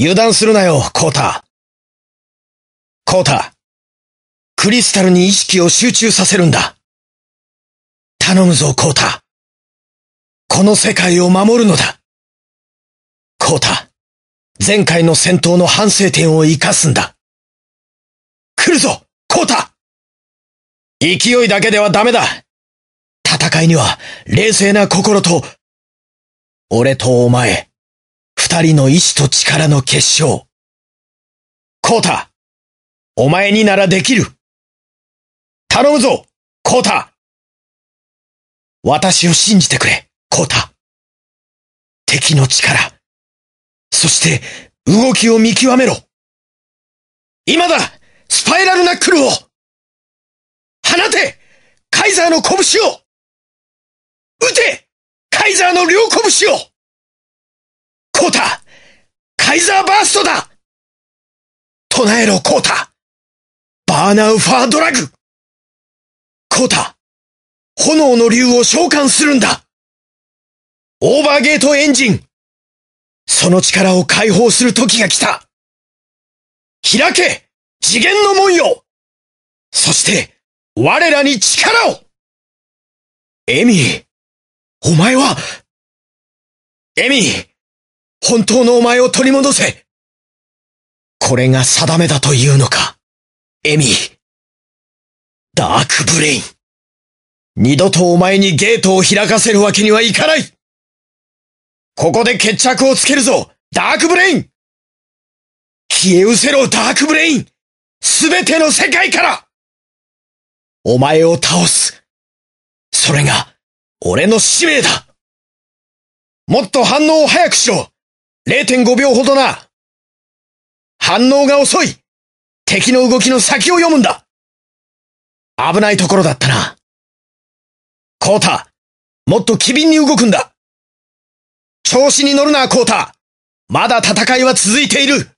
油断するなよ、コータ。コータ。クリスタルに意識を集中させるんだ。頼むぞ、コータ。この世界を守るのだ。コータ、前回の戦闘の反省点を活かすんだ。来るぞ、コータ勢いだけではダメだ。戦いには冷静な心と、俺とお前、二人の意志と力の結晶。コータお前にならできる頼むぞコータ私を信じてくれ、コータ敵の力。そして、動きを見極めろ今だスパイラルナックルを放てカイザーの拳を撃てカイザーの両拳をコータカイザーバーストだ唱えろ、コータバーナウファードラグコータ炎の竜を召喚するんだオーバーゲートエンジンその力を解放する時が来た開け次元の門よそして、我らに力をエミー、お前は、エミー、本当のお前を取り戻せこれが定めだというのかエミー。ダークブレイン。二度とお前にゲートを開かせるわけにはいかないここで決着をつけるぞダークブレイン消え失せろダークブレインすべての世界からお前を倒す。それが、俺の使命だもっと反応を早くしろ0.5秒ほどな。反応が遅い。敵の動きの先を読むんだ。危ないところだったな。コータ、もっと機敏に動くんだ。調子に乗るな、コータ。まだ戦いは続いている。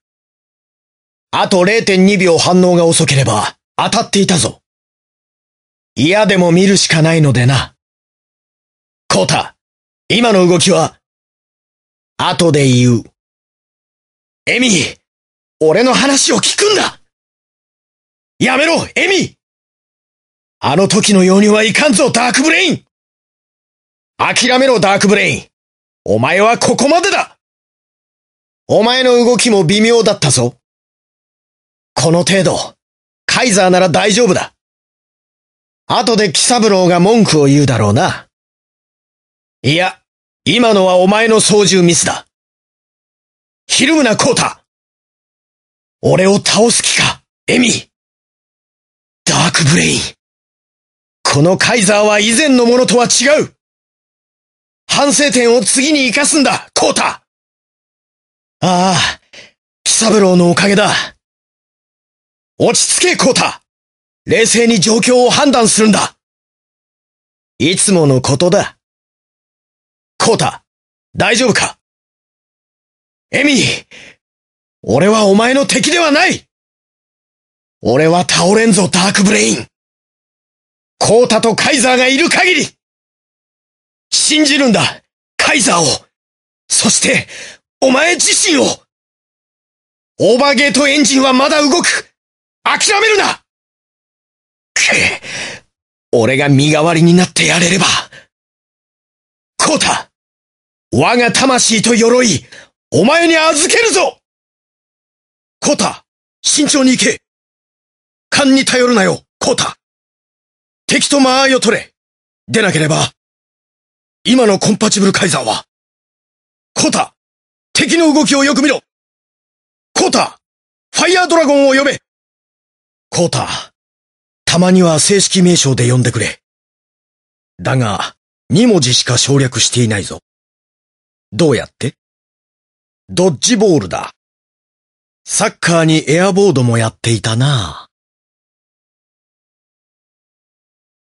あと0.2秒反応が遅ければ当たっていたぞ。嫌でも見るしかないのでな。コータ、今の動きは後で言う。エミ、俺の話を聞くんだやめろ、エミあの時のようにはいかんぞ、ダークブレイン諦めろ、ダークブレインお前はここまでだお前の動きも微妙だったぞ。この程度、カイザーなら大丈夫だ。後でキサブローが文句を言うだろうな。いや、今のはお前の操縦ミスだ。ひるむな、コータ俺を倒す気か、エミダークブレイン。このカイザーは以前のものとは違う反省点を次に生かすんだ、コータああ、キサブローのおかげだ。落ち着け、コータ冷静に状況を判断するんだいつものことだ。コータ、大丈夫かエミー、俺はお前の敵ではない俺は倒れんぞ、ダークブレイン。コータとカイザーがいる限り信じるんだ、カイザーをそして、お前自身をオーバーゲートエンジンはまだ動く諦めるなく俺が身代わりになってやれればコータ我が魂と鎧、お前に預けるぞコタ、慎重に行け勘に頼るなよ、コタ。敵と間合いを取れ。でなければ、今のコンパチブルカイザーは、コタ、敵の動きをよく見ろコタ、ファイアードラゴンを呼べコタ、たまには正式名称で呼んでくれ。だが、二文字しか省略していないぞ。どうやってドッジボールだ。サッカーにエアボードもやっていたな。